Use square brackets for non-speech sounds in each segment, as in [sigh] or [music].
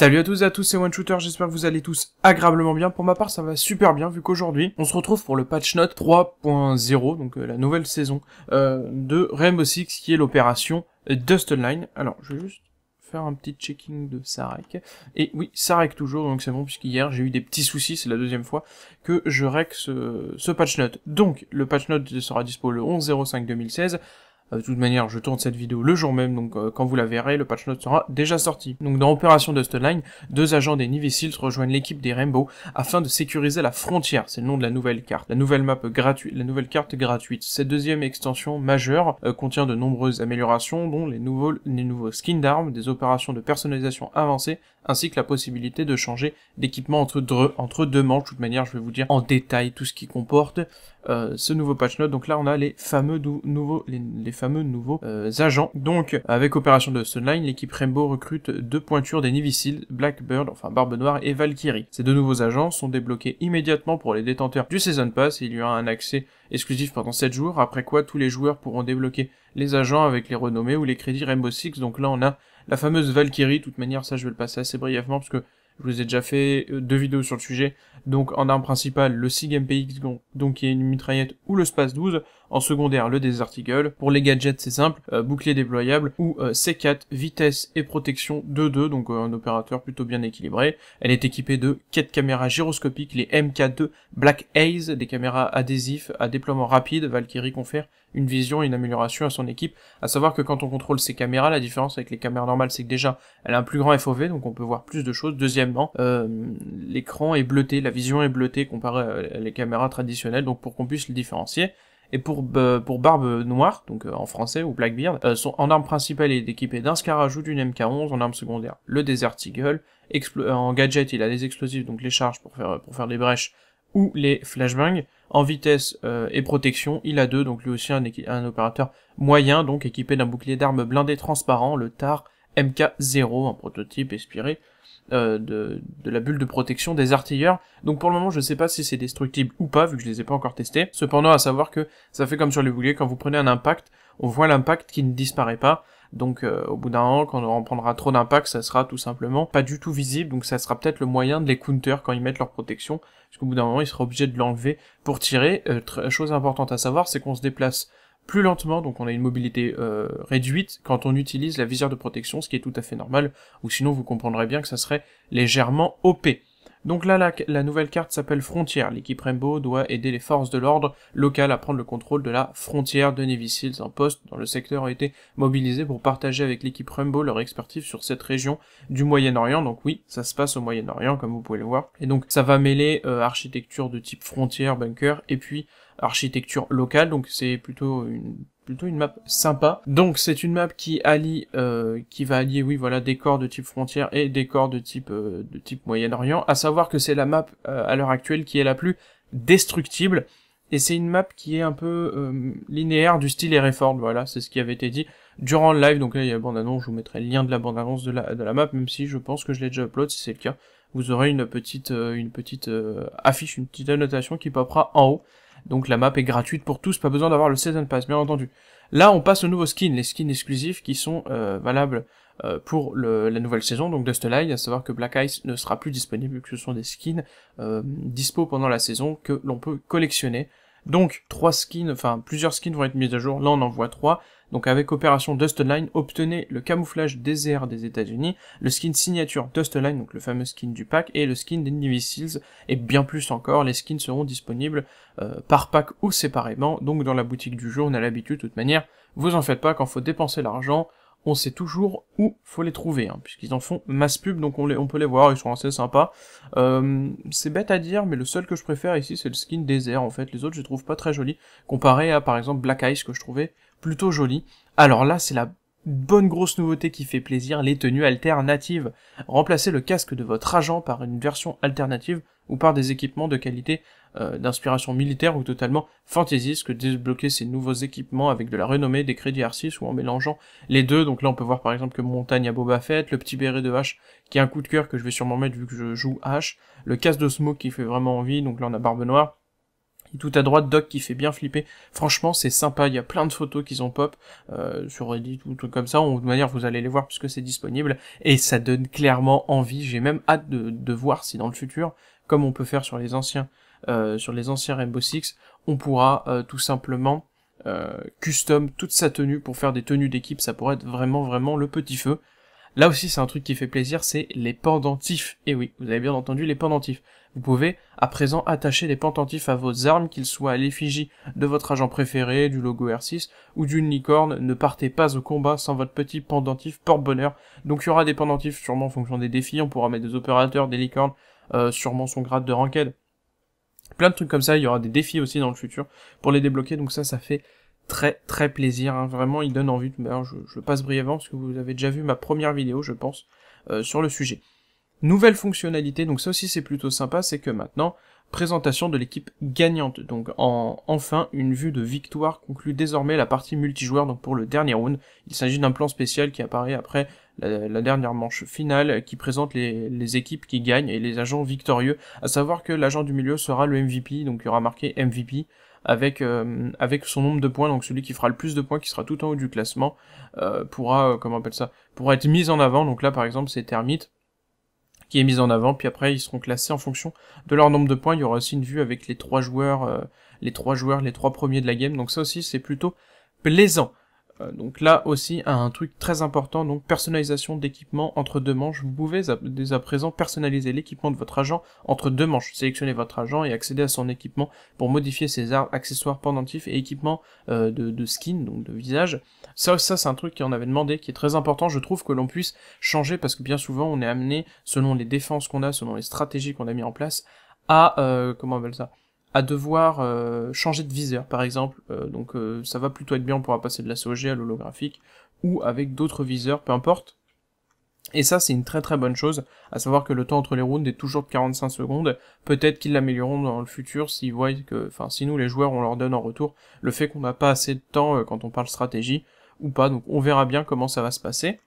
Salut à tous et à tous, c'est One Shooter, j'espère que vous allez tous agréablement bien. Pour ma part, ça va super bien vu qu'aujourd'hui, on se retrouve pour le patch note 3.0, donc euh, la nouvelle saison euh, de Rainbow Six qui est l'opération Dust Online. Alors, je vais juste faire un petit checking de Sarek. Et oui, Sarek toujours, donc c'est bon, puisqu'hier j'ai eu des petits soucis, c'est la deuxième fois que je rec ce, ce patch note. Donc, le patch note sera dispo le 2016 euh, de toute manière, je tourne cette vidéo le jour même, donc euh, quand vous la verrez, le patch note sera déjà sorti. Donc dans Opération Dustline, deux agents des Navy rejoignent l'équipe des Rainbow afin de sécuriser la frontière, c'est le nom de la nouvelle carte. La nouvelle map gratuite, la nouvelle carte gratuite. Cette deuxième extension majeure euh, contient de nombreuses améliorations, dont les nouveaux, les nouveaux skins d'armes, des opérations de personnalisation avancées, ainsi que la possibilité de changer d'équipement entre, deux, entre deux manches. De toute manière, je vais vous dire en détail tout ce qui comporte euh, ce nouveau patch note. Donc là, on a les fameux nouveaux, les, fameux nouveaux euh, agents. Donc, avec opération de Sunline, l'équipe Rainbow recrute deux pointures des Nivicil, Blackbird, enfin Barbe Noire et Valkyrie. Ces deux nouveaux agents sont débloqués immédiatement pour les détenteurs du Season Pass. Il y aura un accès exclusif pendant 7 jours, après quoi tous les joueurs pourront débloquer les agents avec les renommées ou les crédits Rainbow Six. Donc là, on a la fameuse Valkyrie, de toute manière, ça je vais le passer assez brièvement parce que je vous ai déjà fait euh, deux vidéos sur le sujet. Donc en arme principale, le SIG MPX, donc qui est une mitraillette ou le Space 12 en secondaire le Desert Eagle, pour les gadgets c'est simple, euh, bouclier déployable ou euh, C4, vitesse et protection 2-2, donc euh, un opérateur plutôt bien équilibré. Elle est équipée de 4 caméras gyroscopiques, les MK2 Black Haze, des caméras adhésives à déploiement rapide, Valkyrie confère une vision et une amélioration à son équipe, à savoir que quand on contrôle ces caméras, la différence avec les caméras normales c'est que déjà elle a un plus grand FOV, donc on peut voir plus de choses. Deuxièmement, l'écran est bleuté, la vision est bleutée comparée à les caméras traditionnelles, donc pour qu'on puisse le différencier et pour, euh, pour Barbe Noire, donc euh, en français, ou Blackbeard, euh, son, en arme principale, il est équipé d'un ou d'une MK11, en arme secondaire, le Desert Eagle, en gadget, il a des explosifs, donc les charges pour faire, pour faire des brèches, ou les flashbangs. En vitesse et protection, il a deux, donc lui aussi un, un opérateur moyen, donc équipé d'un bouclier d'armes blindé transparent, le TAR MK0, un prototype inspiré euh, de, la bulle de protection des artilleurs. Donc pour le moment, je ne sais pas si c'est destructible ou pas, vu que je les ai pas encore testés. Cependant, à savoir que ça fait comme sur les bouliers quand vous prenez un impact, on voit l'impact qui ne disparaît pas. Donc euh, au bout d'un an, quand on prendra trop d'impact, ça sera tout simplement pas du tout visible, donc ça sera peut-être le moyen de les counter quand ils mettent leur protection, parce qu'au bout d'un moment, ils seront obligés de l'enlever pour tirer. Euh, chose importante à savoir, c'est qu'on se déplace plus lentement, donc on a une mobilité euh, réduite quand on utilise la visière de protection, ce qui est tout à fait normal, ou sinon vous comprendrez bien que ça serait légèrement OP. Donc là, la, la nouvelle carte s'appelle Frontière. L'équipe Rainbow doit aider les forces de l'ordre locales à prendre le contrôle de la frontière de Navy Seals. Un poste dans le secteur a été mobilisé pour partager avec l'équipe Rainbow leur expertise sur cette région du Moyen-Orient. Donc oui, ça se passe au Moyen-Orient, comme vous pouvez le voir. Et donc ça va mêler euh, architecture de type frontière, bunker, et puis architecture locale. Donc c'est plutôt une plutôt une map sympa. Donc c'est une map qui allie, euh, qui va allier, oui voilà, corps de type frontière et des de type euh, de type Moyen-Orient. À savoir que c'est la map euh, à l'heure actuelle qui est la plus destructible. Et c'est une map qui est un peu linéaire du style réforme voilà, c'est ce qui avait été dit durant le live. Donc là, il y a la bande-annonce, je vous mettrai le lien de la bande-annonce de la, de la map, même si je pense que je l'ai déjà upload, si c'est le cas. Vous aurez une petite, une petite affiche, une petite annotation qui popera en haut donc la map est gratuite pour tous, pas besoin d'avoir le Season Pass, bien entendu. Là, on passe aux nouveaux skins, les skins exclusifs qui sont euh, valables euh, pour la nouvelle saison, donc de Light, à savoir que Black Ice ne sera plus disponible, que ce sont des skins euh, dispo pendant la saison que l'on peut collectionner donc, trois skins, enfin, plusieurs skins vont être mis à jour. Là, on en voit trois. Donc, avec opération Dustline, obtenez le camouflage désert des États-Unis, le skin signature Dustline, donc le fameux skin du pack, et le skin des et bien plus encore. Les skins seront disponibles euh, par pack ou séparément. Donc, dans la boutique du jour, on a l'habitude, de toute manière, vous en faites pas quand faut dépenser l'argent on sait toujours où faut les trouver, hein, puisqu'ils en font masse pub, donc on, on peut les voir, ils sont assez sympas. Euh, c'est bête à dire, mais le seul que je préfère ici, c'est le skin désert, en fait. Les autres, je trouve pas très jolis, comparé à, par exemple, Black Ice, que je trouvais plutôt joli. Alors là, c'est la bonne grosse nouveauté qui fait plaisir, les tenues alternatives. Remplacez le casque de votre agent par une version alternative ou par des équipements de qualité euh, d'inspiration militaire ou totalement fantaisiste, que débloquer ces nouveaux équipements avec de la renommée, des crédits r ou en mélangeant les deux. Donc là on peut voir par exemple que Montagne à Boba Fett, le petit béret de H qui est un coup de cœur que je vais sûrement mettre vu que je joue H, le casse de Smoke qui fait vraiment envie, donc là on a Barbe Noire, et tout à droite, Doc qui fait bien flipper. Franchement, c'est sympa. Il y a plein de photos qui ont pop euh, sur Reddit ou tout comme ça. On, de manière, vous allez les voir puisque c'est disponible. Et ça donne clairement envie. J'ai même hâte de, de, voir si dans le futur, comme on peut faire sur les anciens, euh, sur les anciens Rainbow Six, on pourra euh, tout simplement euh, custom toute sa tenue pour faire des tenues d'équipe. Ça pourrait être vraiment vraiment le petit feu. Là aussi, c'est un truc qui fait plaisir, c'est les pendentifs. Et eh oui, vous avez bien entendu les pendentifs. Vous pouvez à présent attacher les pendentifs à vos armes, qu'ils soient à l'effigie de votre agent préféré, du logo R6 ou d'une licorne. Ne partez pas au combat sans votre petit pendentif porte-bonheur. Donc il y aura des pendentifs sûrement en fonction des défis. On pourra mettre des opérateurs, des licornes, euh, sûrement son grade de ranked. Plein de trucs comme ça, il y aura des défis aussi dans le futur pour les débloquer, donc ça, ça fait très très plaisir, hein. vraiment il donne envie, de... Ben, je, passe brièvement parce que vous avez déjà vu ma première vidéo, je pense, euh, sur le sujet. Nouvelle fonctionnalité, donc ça aussi c'est plutôt sympa, c'est que maintenant, présentation de l'équipe gagnante. Donc en, enfin, une vue de victoire conclut désormais la partie multijoueur. Donc pour le dernier round, il s'agit d'un plan spécial qui apparaît après la, dernière manche finale qui présente les, équipes qui gagnent et les agents victorieux. À savoir que l'agent du milieu sera le MVP, donc il y aura marqué MVP avec, euh, avec son nombre de points, donc celui qui fera le plus de points, qui sera tout en haut du classement, euh, pourra, euh, comment appelle ça, pourra être mis en avant. Donc là, par exemple, c'est Termite qui est mis en avant, puis après ils seront classés en fonction de leur nombre de points. Il y aura aussi une vue avec les trois joueurs, les trois joueurs, les trois premiers de la game. Donc ça aussi c'est plutôt plaisant. Euh, donc là aussi un truc très important, donc personnalisation d'équipement entre deux manches. Vous pouvez dès à présent personnaliser l'équipement de votre agent entre deux manches. Sélectionnez votre agent et accéder à son équipement pour modifier ses armes, accessoires, pendentifs et équipements euh, de, skin, donc de visage. Ça, ça c'est un truc qu'on avait demandé, qui est très important, je trouve, que l'on puisse changer parce que bien souvent on est amené, selon les défenses qu'on a, selon les stratégies qu'on a mis en place, à euh, comment on appelle ça à devoir euh, changer de viseur par exemple, euh, donc euh, ça va plutôt être bien, on pourra passer de la SOG à l'holographique, ou avec d'autres viseurs, peu importe. Et ça c'est une très très bonne chose, à savoir que le temps entre les rounds est toujours de 45 secondes, peut-être qu'ils l'amélioreront dans le futur s'ils voient que, enfin si nous les joueurs on leur donne en retour le fait qu'on n'a pas assez de temps quand on parle stratégie, ou pas, donc on verra bien comment ça va se passer.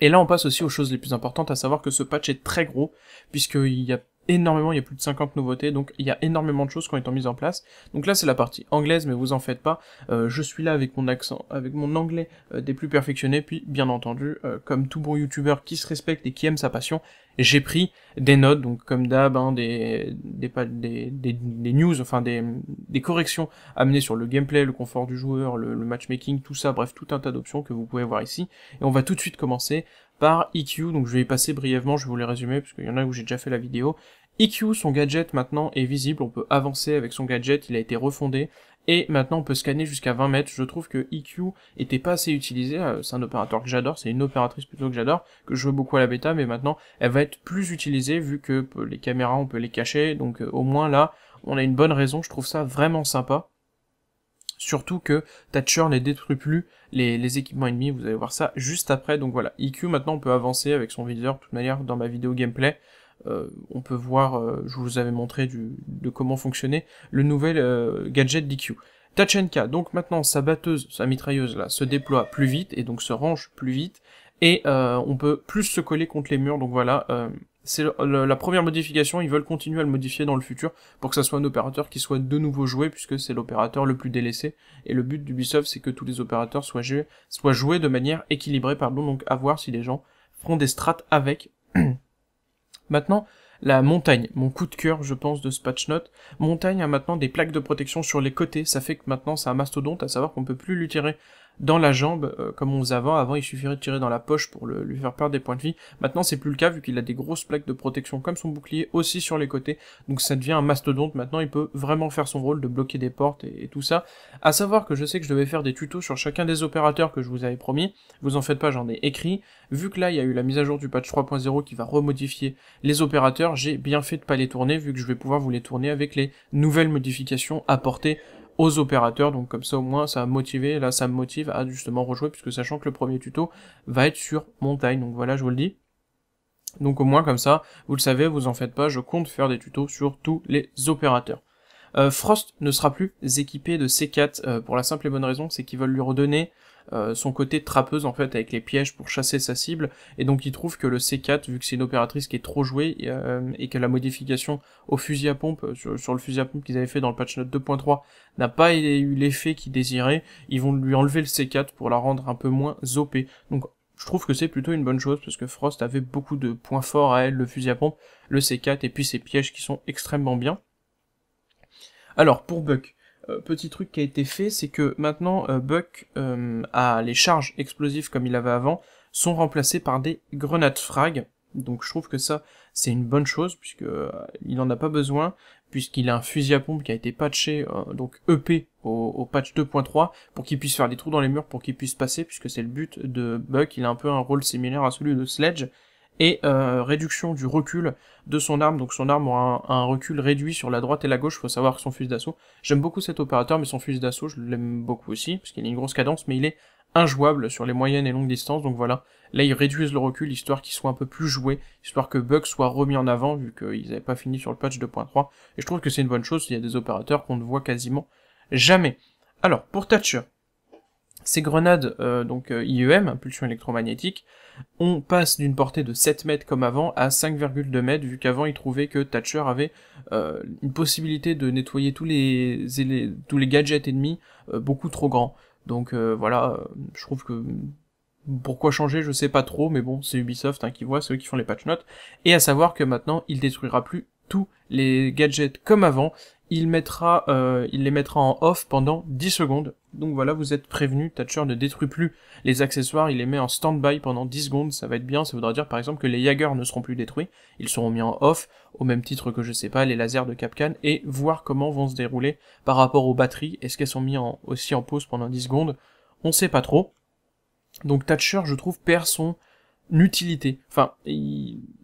Et là on passe aussi aux choses les plus importantes, à savoir que ce patch est très gros, puisqu'il y a énormément, il y a plus de 50 nouveautés, donc il y a énormément de choses qui ont été mises en place. Donc là c'est la partie anglaise, mais vous en faites pas, euh, je suis là avec mon accent, avec mon anglais euh, des plus perfectionnés, puis bien entendu, euh, comme tout bon youtubeur qui se respecte et qui aime sa passion, j'ai pris des notes, donc comme d'hab, hein, des, des, des, des, news, enfin des, des corrections amenées sur le gameplay, le confort du joueur, le, le matchmaking, tout ça, bref, tout un tas d'options que vous pouvez voir ici. Et on va tout de suite commencer par EQ, donc je vais y passer brièvement, je vais vous les résumer, parce qu'il y en a où j'ai déjà fait la vidéo, EQ, son gadget maintenant est visible, on peut avancer avec son gadget, il a été refondé, et maintenant on peut scanner jusqu'à 20 mètres. Je trouve que IQ e était pas assez utilisé, euh, c'est un opérateur que j'adore, c'est une opératrice plutôt que j'adore, que je veux beaucoup à la bêta, mais maintenant elle va être plus utilisée vu que les caméras on peut les cacher, donc euh, au moins là on a une bonne raison, je trouve ça vraiment sympa. Surtout que Thatcher ne détruit plus les, les, équipements ennemis, vous allez voir ça juste après. Donc voilà, IQ e maintenant on peut avancer avec son viseur, de toute manière dans ma vidéo gameplay. Euh, on peut voir, euh, je vous avais montré du, de comment fonctionnait le nouvel euh, gadget d'IQ. Tachenka, donc maintenant sa batteuse, sa mitrailleuse là, se déploie plus vite et donc se range plus vite et on peut plus se coller contre les murs. Donc voilà, c'est la première modification. Ils veulent continuer à le modifier dans le futur pour que ça soit un opérateur qui soit de nouveau joué puisque c'est l'opérateur le plus délaissé. Et le but du d'Ubisoft, c'est que tous les opérateurs soient joués, soient joués de manière équilibrée, pardon. Donc à voir si les gens font des strats avec [clears throat] Maintenant, la montagne, mon coup de cœur, je pense, de ce patch note. Montagne a maintenant des plaques de protection sur les côtés, ça fait que maintenant c'est un mastodonte, à savoir qu'on peut plus lui tirer dans la jambe, euh, comme on faisait avant. Avant, il suffirait de tirer dans la poche pour lui faire perdre des points de vie. Maintenant, c'est plus le cas, vu qu'il a des grosses plaques de protection comme son bouclier, aussi sur les côtés. Donc ça devient un mastodonte. Maintenant, il peut vraiment faire son rôle de bloquer des portes et, tout ça. À savoir que je sais que je devais faire des tutos sur chacun des opérateurs que je vous avais promis. Vous en faites pas, j'en ai écrit. Vu que là, il y a eu la mise à jour du patch 3.0 qui va remodifier les opérateurs, j'ai bien fait de pas les tourner, vu que je vais pouvoir vous les tourner avec les nouvelles modifications apportées aux opérateurs, donc comme ça au moins ça a motivé, là ça me motive à justement rejouer, puisque sachant que le premier tuto va être sur montagne, donc voilà je vous le dis. Donc au moins comme ça, vous le savez, vous en faites pas, je compte faire des tutos sur tous les opérateurs. Euh, Frost ne sera plus équipé de C4 euh, pour la simple et bonne raison, c'est qu'ils veulent lui redonner euh, son côté trappeuse en fait avec les pièges pour chasser sa cible, et donc il trouve que le C4, vu que c'est une opératrice qui est trop jouée, euh, et que la modification au fusil à pompe, euh, sur, le fusil à pompe qu'ils avaient fait dans le patch note 2.3, n'a pas eu l'effet qu'ils désiraient, ils vont lui enlever le C4 pour la rendre un peu moins OP. Donc je trouve que c'est plutôt une bonne chose parce que Frost avait beaucoup de points forts à elle, le fusil à pompe, le C4 et puis ses pièges qui sont extrêmement bien. Alors pour Buck, euh, petit truc qui a été fait, c'est que maintenant euh, Buck euh, a les charges explosives comme il avait avant, sont remplacées par des grenades frag. Donc je trouve que ça, c'est une bonne chose, puisque il n'en a pas besoin, puisqu'il a un fusil à pompe qui a été patché, donc EP au, au patch 2.3, pour qu'il puisse faire des trous dans les murs, pour qu'il puisse passer, puisque c'est le but de Buck, il a un peu un rôle similaire à celui de Sledge, et euh, réduction du recul de son arme, donc son arme aura un, recul réduit sur la droite et la gauche, faut savoir que son fusil d'assaut, j'aime beaucoup cet opérateur, mais son fusil d'assaut, je l'aime beaucoup aussi, parce qu'il a une grosse cadence, mais il est injouable sur les moyennes et longues distances, donc voilà, là ils réduisent le recul, histoire qu'il soit un peu plus joué, histoire que Bug soit remis en avant, vu qu'ils n'avaient pas fini sur le patch 2.3, et je trouve que c'est une bonne chose, il y a des opérateurs qu'on ne voit quasiment jamais. Alors, pour Thatcher, ces grenades, euh, donc euh, IEM, impulsion électromagnétique, on passe d'une portée de 7 mètres comme avant à 5,2 mètres, vu qu'avant il trouvait que Thatcher avait euh, une possibilité de nettoyer tous les, tous les gadgets ennemis beaucoup trop grands. Donc voilà, je trouve que pourquoi changer, je sais pas trop, mais bon, c'est Ubisoft hein, qui voit, c'est eux qui font les patch notes. Et à savoir que maintenant, il détruira plus tous les gadgets comme avant, il, mettra, euh, il les mettra en off pendant 10 secondes. Donc voilà, vous êtes prévenu, Thatcher ne détruit plus les accessoires, il les met en stand-by pendant 10 secondes, ça va être bien, ça voudra dire par exemple que les Jaggers ne seront plus détruits, ils seront mis en off, au même titre que je sais pas, les lasers de Capcan, et voir comment vont se dérouler par rapport aux batteries, est-ce qu'elles sont mises aussi en pause pendant 10 secondes, on sait pas trop. Donc Thatcher, je trouve, perd son l'utilité, Enfin,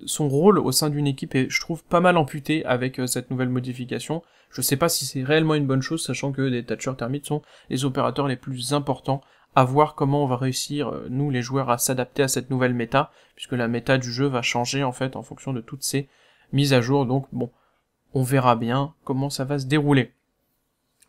son rôle au sein d'une équipe est, je trouve, pas mal amputé avec euh, cette nouvelle modification. Je sais pas si c'est réellement une bonne chose, sachant que les Thatcher Termites sont les opérateurs les plus importants à voir comment on va réussir, euh, nous les joueurs, à s'adapter à cette nouvelle méta, puisque la méta du jeu va changer en fait en fonction de toutes ces mises à jour. Donc bon, on verra bien comment ça va se dérouler.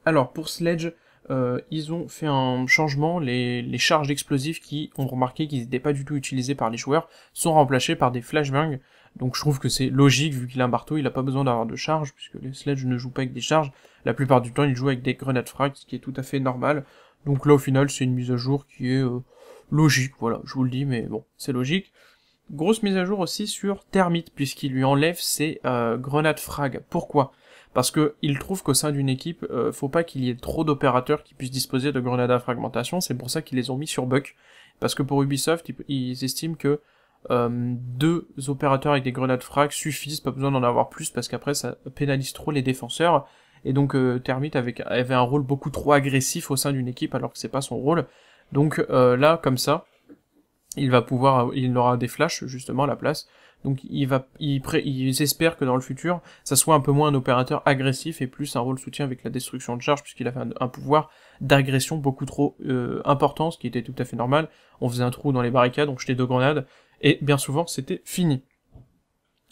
Alors pour Sledge, euh, ils ont fait un changement, les, les charges d'explosifs qui ont remarqué qu'ils n'étaient pas du tout utilisés par les joueurs sont remplacées par des flashbangs. Donc je trouve que c'est logique vu qu'il a un marteau, il n'a pas besoin d'avoir de charge puisque les sledge ne jouent pas avec des charges. La plupart du temps, ils jouent avec des grenades frag, ce qui est tout à fait normal. Donc là, au final, c'est une mise à jour qui est euh, logique. Voilà, je vous le dis, mais bon, c'est logique. Grosse mise à jour aussi sur Termite puisqu'il lui enlève ses euh, grenades frags, Pourquoi parce que il trouve qu'au sein d'une équipe, euh, faut pas qu'il y ait trop d'opérateurs qui puissent disposer de grenades à fragmentation. C'est pour ça qu'ils les ont mis sur Buck, parce que pour Ubisoft, ils, estiment que euh, deux opérateurs avec des grenades frag suffisent, pas besoin d'en avoir plus parce qu'après ça pénalise trop les défenseurs. Et donc euh, Thermite avait un rôle beaucoup trop agressif au sein d'une équipe alors que c'est pas son rôle. Donc euh, là, comme ça, il va pouvoir, il aura des flashs justement à la place donc il va, il ils espèrent que dans le futur, ça soit un peu moins un opérateur agressif et plus un rôle soutien avec la destruction de charge, puisqu'il avait un, un pouvoir d'agression beaucoup trop euh, important, ce qui était tout à fait normal. On faisait un trou dans les barricades, on jetait deux grenades, et bien souvent c'était fini.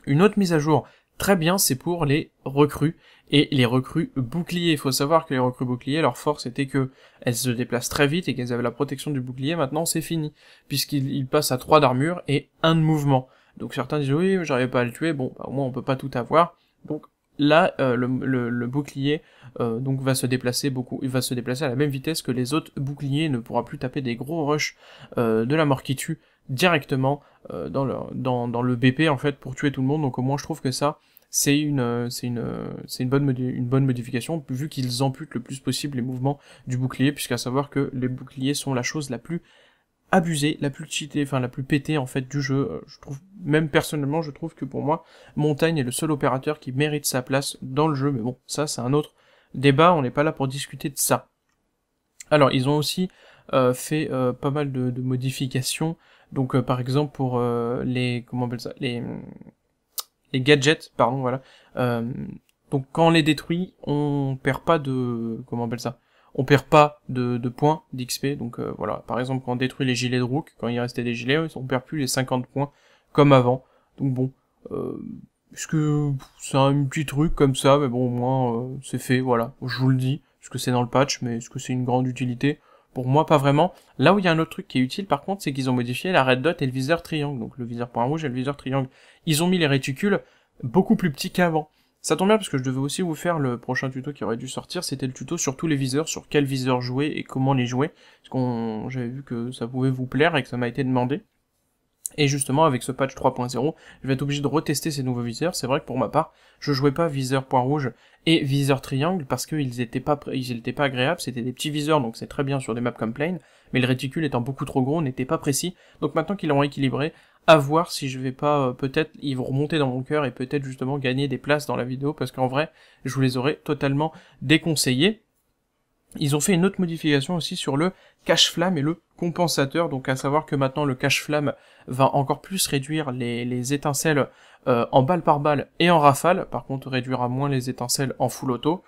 Une autre mise à jour très bien, c'est pour les recrues et les recrues boucliers. Il faut savoir que les recrues boucliers, leur force était que elles se déplacent très vite et qu'elles avaient la protection du bouclier. Maintenant, c'est fini puisqu'ils passent à trois d'armure et un de mouvement. Donc certains disent oui, j'arrive pas à le tuer, bon, bah, au moins on peut pas tout avoir. Donc là, euh, le, bouclier euh, donc va se déplacer beaucoup, il va se déplacer à la même vitesse que les autres boucliers, ne pourra plus taper des gros rushs euh, de la mort qui tue directement dans, le, le BP en fait pour tuer tout le monde. Donc au moins je trouve que ça c'est une c'est une c'est une bonne une bonne modification vu qu'ils amputent le plus possible les mouvements du bouclier puisqu'à savoir que les boucliers sont la chose la plus abusé, la plus cheatée, enfin la plus pétée en fait du jeu. Euh, je trouve, même personnellement, je trouve que pour moi, Montagne est le seul opérateur qui mérite sa place dans le jeu. Mais bon, ça c'est un autre débat, on n'est pas là pour discuter de ça. Alors, ils ont aussi euh, fait euh, pas mal de, modifications. Donc, par exemple, pour les comment on appelle ça, les les gadgets, pardon, voilà. donc, quand on les détruit, on perd pas de comment on appelle ça, on perd pas de, points d'XP. Donc euh, voilà, par exemple quand on détruit les gilets de Rook, quand il restait des gilets, on perd plus les 50 points comme avant. Donc bon, euh, ce que c'est un petit truc comme ça, mais bon au moins euh, c'est fait, voilà, je vous le dis, parce que c'est dans le patch, mais est-ce que c'est une grande utilité pour moi, pas vraiment. Là où il y a un autre truc qui est utile, par contre, c'est qu'ils ont modifié la red dot et le viseur triangle. Donc le viseur point rouge et le viseur triangle. Ils ont mis les réticules beaucoup plus petits qu'avant. Ça tombe bien parce que je devais aussi vous faire le prochain tuto qui aurait dû sortir, c'était le tuto sur tous les viseurs, sur quels viseurs jouer et comment les jouer, parce qu'on j'avais vu que ça pouvait vous plaire et que ça m'a été demandé. Et justement, avec ce patch 3.0, je vais être obligé de retester ces nouveaux viseurs. C'est vrai que pour ma part, je jouais pas viseur point rouge et viseur triangle parce qu'ils étaient pas, ils étaient pas agréables. C'était des petits viseurs, donc c'est très bien sur des maps comme Plane mais le réticule étant beaucoup trop gros n'était pas précis. Donc maintenant qu'ils l'ont équilibré, à voir si je vais pas euh, peut-être ils vont remonter dans mon cœur et peut-être justement gagner des places dans la vidéo parce qu'en vrai je vous les aurais totalement déconseillés. Ils ont fait une autre modification aussi sur le cache-flamme et le compensateur, donc à savoir que maintenant le cache-flamme va encore plus réduire les, étincelles euh, en balle par balle et en rafale, par contre réduira moins les étincelles en full auto.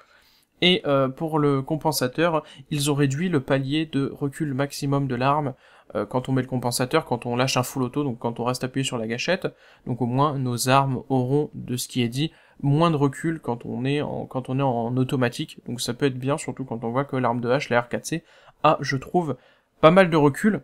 Et euh, pour le compensateur, ils ont réduit le palier de recul maximum de l'arme euh, quand on met le compensateur, quand on lâche un full auto, donc quand on reste appuyé sur la gâchette. Donc au moins nos armes auront, de ce qui est dit, moins de recul quand on est en, quand on est en automatique. Donc ça peut être bien, surtout quand on voit que l'arme de hache, la R4C, a, je trouve, pas mal de recul.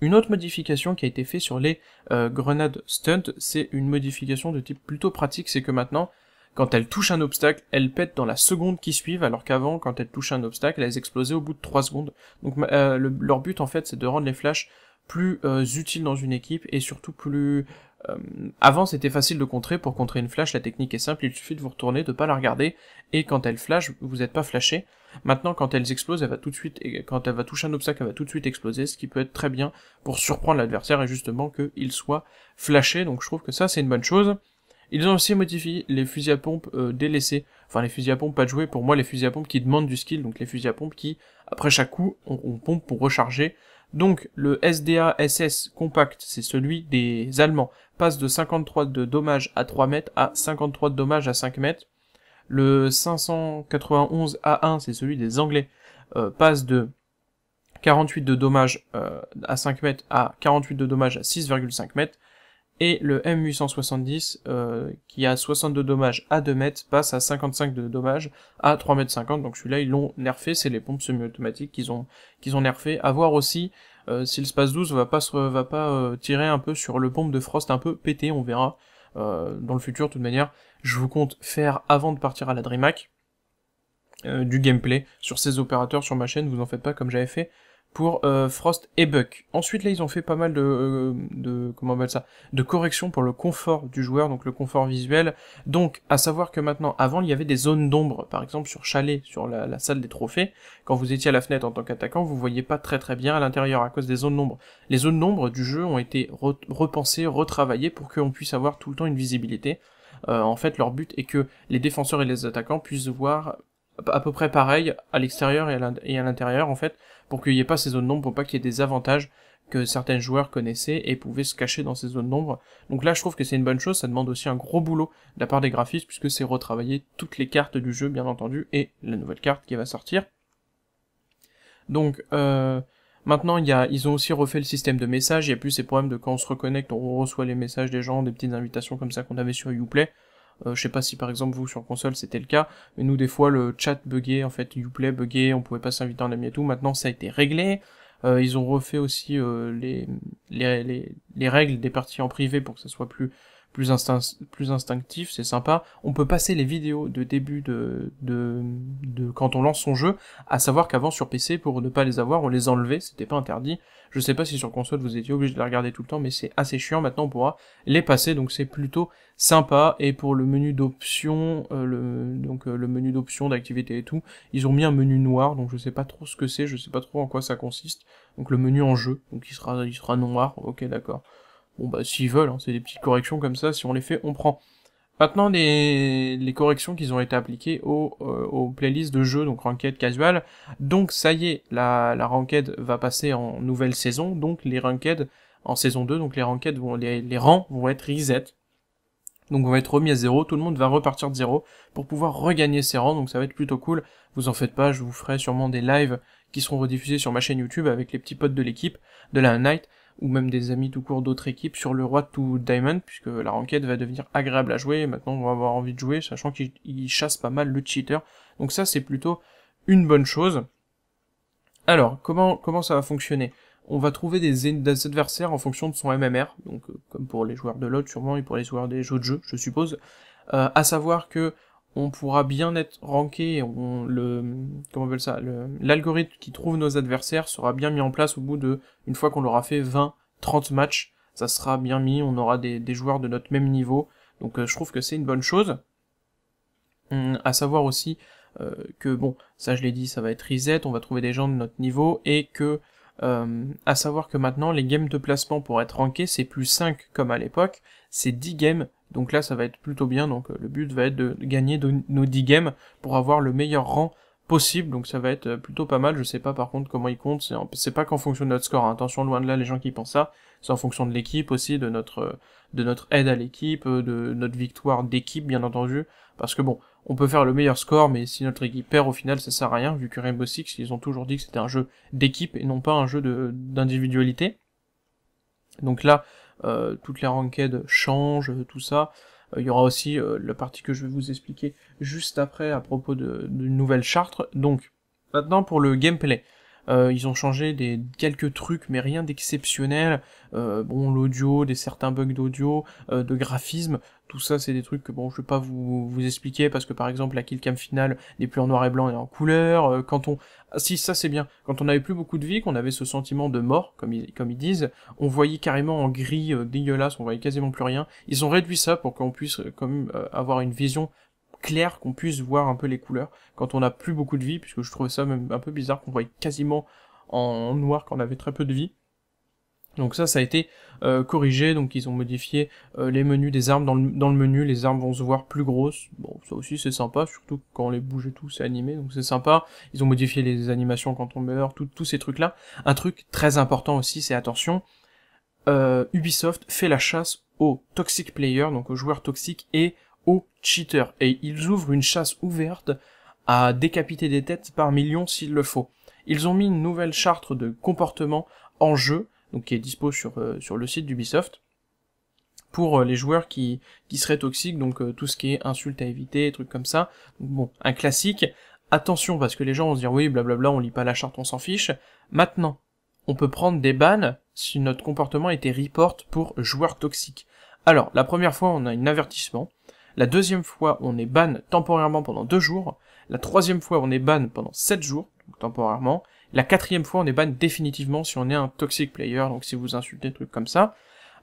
Une autre modification qui a été faite sur les euh, grenades stunt, c'est une modification de type plutôt pratique, c'est que maintenant, quand elles touchent un obstacle, elles pètent dans la seconde qui suivent, alors qu'avant, quand elles touchent un obstacle, elles explosaient au bout de 3 secondes. Donc euh, leur but, en fait, c'est de rendre les flashs plus euh, utiles dans une équipe et surtout plus... Euh, avant, c'était facile de contrer. Pour contrer une flash, la technique est simple. Il suffit de vous retourner, de ne pas la regarder. Et quand elle flash, vous n'êtes pas flashé. Maintenant, quand elles explosent, elle va tout de suite, quand elle va toucher un obstacle, elle va tout de suite exploser, ce qui peut être très bien pour surprendre l'adversaire et justement qu'il soit flashé. Donc, je trouve que ça, c'est une bonne chose. Ils ont aussi modifié les fusils à pompe euh, délaissés, enfin les fusils à pompe pas de jouer pour moi les fusils à pompe qui demandent du skill, donc les fusils à pompe qui, après chaque coup, on, pompe pour recharger. Donc le SDA SS compact, c'est celui des Allemands, passe de 53 de dommages à 3 mètres à 53 de dommages à 5 mètres. Le 591 A1, c'est celui des Anglais, euh, passe de 48 euh, de dommages à 5 mètres à 48 de dommages à 6,5 mètres et le M870 euh, qui a 62 dommages à 2 mètres passe à 55 de dommages à 3 mètres 50. Donc celui-là ils l'ont nerfé, c'est les pompes semi-automatiques qu'ils ont qu'ils ont nerfé. À voir aussi si le Space 12 va pas va pas euh, tirer un peu sur le pompe de Frost un peu pété, on verra euh, dans le futur. De toute manière, je vous compte faire avant de partir à la DreamHack du gameplay sur ces opérateurs sur ma chaîne. Vous en faites pas comme j'avais fait pour euh, Frost et Buck. Ensuite, là, ils ont fait pas mal de, euh, de comment on ça, de corrections pour le confort du joueur, donc le confort visuel. Donc, à savoir que maintenant, avant, il y avait des zones d'ombre, par exemple sur Chalet, sur la, salle des trophées. Quand vous étiez à la fenêtre en tant qu'attaquant, vous voyez pas très très bien à l'intérieur à cause des zones d'ombre. Les zones d'ombre du jeu ont été repensées, retravaillées pour qu'on puisse avoir tout le temps une visibilité. Euh, en fait, leur but est que les défenseurs et les attaquants puissent voir à peu près pareil à l'extérieur et à l'intérieur en fait pour qu'il n'y ait pas ces zones d'ombre, pour pas qu'il y ait des avantages que certains joueurs connaissaient et pouvaient se cacher dans ces zones d'ombre. Donc là, je trouve que c'est une bonne chose. Ça demande aussi un gros boulot de la part des graphistes puisque c'est retravailler toutes les cartes du jeu, bien entendu, et la nouvelle carte qui va sortir. Donc euh, maintenant, il y a, ils ont aussi refait le système de messages. Il n'y a plus ces problèmes de quand on se reconnecte, on reçoit les messages des gens, des petites invitations comme ça qu'on avait sur YouPlay. Euh, je sais pas si par exemple vous sur console c'était le cas, mais nous des fois le chat bugué, en fait Uplay bugué, on pouvait pas s'inviter en ami et tout, maintenant ça a été réglé. Euh, ils ont refait aussi euh, les, les, les, les, règles des parties en privé pour que ça soit plus plus, instinctif, c'est sympa. On peut passer les vidéos de début de, de, de quand on lance son jeu, à savoir qu'avant sur PC, pour ne pas les avoir, on les enlevait, c'était pas interdit. Je sais pas si sur console vous étiez obligé de les regarder tout le temps, mais c'est assez chiant, maintenant on pourra les passer, donc c'est plutôt sympa. Et pour le menu d'options, euh, le, donc euh, le menu d'options, d'activité et tout, ils ont mis un menu noir, donc je sais pas trop ce que c'est, je sais pas trop en quoi ça consiste. Donc le menu en jeu, donc il sera, il sera noir, ok d'accord. Bon, bah, s'ils veulent, hein, c'est des petites corrections comme ça, si on les fait, on prend. Maintenant, les, corrections qui ont été appliquées euh, aux, playlists de jeux, donc Ranked Casual. Donc, ça y est, la, la Ranked va passer en nouvelle saison, donc les Ranked en saison 2, donc les Ranked vont, les, rangs vont être reset. Donc on va être remis à zéro, tout le monde va repartir de zéro pour pouvoir regagner ses rangs, donc ça va être plutôt cool. Vous en faites pas, je vous ferai sûrement des lives qui seront rediffusés sur ma chaîne YouTube avec les petits potes de l'équipe de la Night ou même des amis tout court d'autres équipes sur le roi tout diamond, puisque la ranked va devenir agréable à jouer, et maintenant on va avoir envie de jouer, sachant qu'il chasse pas mal le cheater, donc ça c'est plutôt une bonne chose. Alors, comment, comment ça va fonctionner On va trouver des, adversaires en fonction de son MMR, donc euh, comme pour les joueurs de l'autre sûrement, et pour les joueurs des jeux de jeu, je suppose, euh, à savoir que on pourra bien être ranké, le, comment on appelle ça, l'algorithme qui trouve nos adversaires sera bien mis en place au bout de, une fois qu'on aura fait 20, 30 matchs, ça sera bien mis, on aura des, joueurs de notre même niveau, donc euh, je trouve que c'est une bonne chose. Hum, à savoir aussi euh, que, bon, ça je l'ai dit, ça va être reset, on va trouver des gens de notre niveau, et que, euh, à savoir que maintenant, les games de placement pour être ranké, c'est plus 5 comme à l'époque, c'est 10 games donc là, ça va être plutôt bien. Donc euh, le but va être de gagner nos 10 games pour avoir le meilleur rang possible. Donc ça va être euh, plutôt pas mal. Je sais pas par contre comment ils comptent. C'est pas qu'en fonction de notre score. Hein. Attention, loin de là, les gens qui pensent ça. C'est en fonction de l'équipe aussi, de notre euh, de notre aide à l'équipe, de notre victoire d'équipe, bien entendu. Parce que bon, on peut faire le meilleur score, mais si notre équipe perd, au final, ça sert à rien, vu que Rainbow Six, ils ont toujours dit que c'était un jeu d'équipe et non pas un jeu d'individualité. Donc là, euh, toutes les ranked changent, euh, tout ça. Euh, il y aura aussi la partie que je vais vous expliquer juste après à propos d'une nouvelle charte. Donc, maintenant pour le gameplay. Euh, ils ont changé des quelques trucs, mais rien d'exceptionnel. Euh, bon, l'audio, des certains bugs d'audio, euh, de graphisme, tout ça, c'est des trucs que bon, je vais pas vous, vous expliquer parce que par exemple, la killcam finale n'est plus en noir et blanc et en couleur. quand on, ah, si ça c'est bien, quand on avait plus beaucoup de vie, qu'on avait ce sentiment de mort, comme ils, comme ils disent, on voyait carrément en gris dégueulasse, on voyait quasiment plus rien. Ils ont réduit ça pour qu'on puisse comme avoir une vision clair qu'on puisse voir un peu les couleurs quand on n'a plus beaucoup de vie, puisque je trouvais ça même un peu bizarre qu'on voyait quasiment en noir quand on avait très peu de vie. Donc ça, ça a été euh, corrigé, donc ils ont modifié euh, les menus des armes dans le, menu, les armes vont se voir plus grosses, bon ça aussi c'est sympa, surtout quand on les bouge et tout, c'est animé, donc c'est sympa, ils ont modifié les animations quand on meurt, tous ces trucs-là. Un truc très important aussi, c'est attention, euh, Ubisoft fait la chasse aux toxic players, donc aux joueurs toxiques et aux cheaters. Et ils ouvrent une chasse ouverte à décapiter des têtes par millions s'il le faut. Ils ont mis une nouvelle charte de comportement en jeu, donc qui est dispo sur, euh, sur le site d'Ubisoft, pour euh, les joueurs qui, seraient toxiques, donc euh, tout ce qui est insultes à éviter, trucs comme ça. bon, un classique. Attention, parce que les gens vont se dire oui, blablabla, on lit pas la charte, on s'en fiche. Maintenant, on peut prendre des bannes si notre comportement était report pour joueurs toxiques. Alors, la première fois, on a un avertissement la deuxième fois, on est ban temporairement pendant deux jours. La troisième fois, on est ban pendant sept jours, donc temporairement. La quatrième fois, on est ban définitivement si on est un toxic player, donc si vous insultez des trucs comme ça.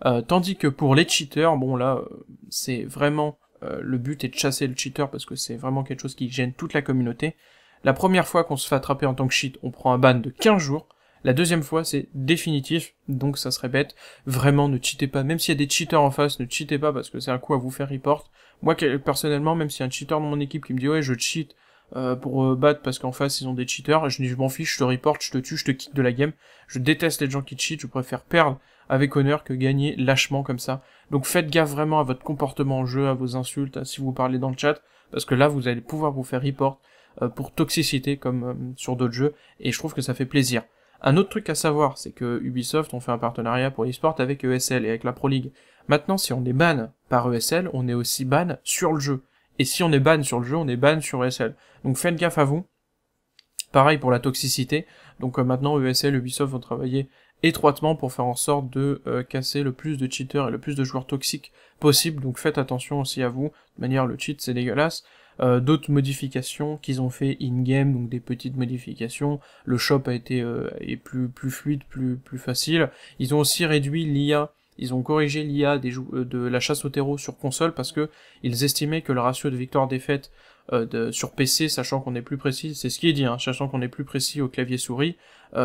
Euh, tandis que pour les cheaters, bon là, euh, c'est vraiment euh, le but est de chasser le cheater parce que c'est vraiment quelque chose qui gêne toute la communauté. La première fois qu'on se fait attraper en tant que cheat, on prend un ban de 15 jours. La deuxième fois, c'est définitif, donc ça se répète. Vraiment, ne cheatez pas. Même s'il y a des cheaters en face, ne cheatez pas parce que c'est un coup à vous faire report. Moi, personnellement, même s'il y a un cheater dans mon équipe qui me dit « Ouais, je cheat euh, pour euh, battre parce qu'en face, ils ont des cheaters », je dis « Je m'en fiche, je te reporte, je te tue, je te quitte de la game. Je déteste les gens qui cheat. je préfère perdre avec honneur que gagner lâchement comme ça. Donc faites gaffe vraiment à votre comportement en jeu, à vos insultes, si vous parlez dans le chat, parce que là, vous allez pouvoir vous faire report euh, pour toxicité comme sur d'autres jeux, et je trouve que ça fait plaisir. Un autre truc à savoir, c'est que Ubisoft ont fait un partenariat pour l'esport avec ESL et avec la Pro League. Maintenant, si on est ban par ESL, on est aussi ban sur le jeu. Et si on est ban sur le jeu, on est ban sur ESL. Donc faites gaffe à vous. Pareil pour la toxicité. Donc euh, maintenant, ESL, et Ubisoft vont travailler étroitement pour faire en sorte de euh, casser le plus de cheaters et le plus de joueurs toxiques possible. Donc faites attention aussi à vous. De manière, le cheat, c'est dégueulasse. Euh, d'autres modifications qu'ils ont fait in-game, donc des petites modifications. Le shop a été euh, est plus, plus fluide, plus, plus facile. Ils ont aussi réduit l'IA ils ont corrigé l'IA euh, de la chasse au terreau sur console parce que ils estimaient que le ratio de victoire-défaite de, sur PC, sachant qu'on est plus précis, c'est ce qui est dit, hein, sachant qu'on est plus précis au clavier souris,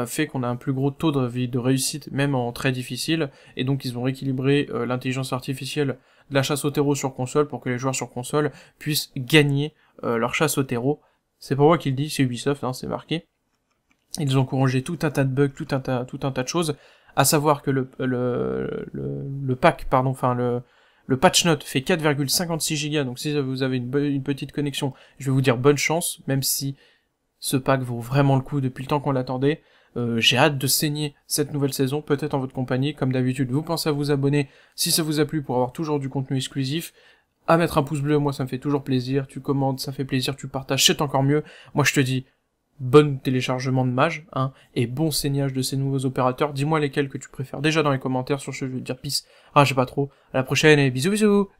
fait qu'on a un plus gros taux de, de réussite, même en très difficile, et donc ils ont rééquilibré l'intelligence artificielle de la chasse au terreau sur console pour que les joueurs sur console puissent gagner euh, leur chasse au terreau. C'est pour moi qu'il dit, c'est Ubisoft, hein, c'est marqué. Ils ont corrigé tout un tas de bugs, tout un tas, tout un tas de choses, à savoir que le, le, le, pack, pardon, enfin le, le patch note fait 4,56 Go, donc si vous avez une, une, petite connexion, je vais vous dire bonne chance, même si ce pack vaut vraiment le coup depuis le temps qu'on l'attendait. Euh, j'ai hâte de saigner cette nouvelle saison, peut-être en votre compagnie. Comme d'habitude, vous pensez à vous abonner si ça vous a plu pour avoir toujours du contenu exclusif. À mettre un pouce bleu, moi ça me fait toujours plaisir. Tu commandes, ça fait plaisir. Tu partages, c'est encore mieux. Moi je te dis bon téléchargement de Mage, hein, et bon saignage de ces nouveaux opérateurs. Dis-moi lesquels que tu préfères déjà dans les commentaires. Sur ce, je vais dire peace. Ah, j'ai pas trop. À la prochaine et bisous bisous.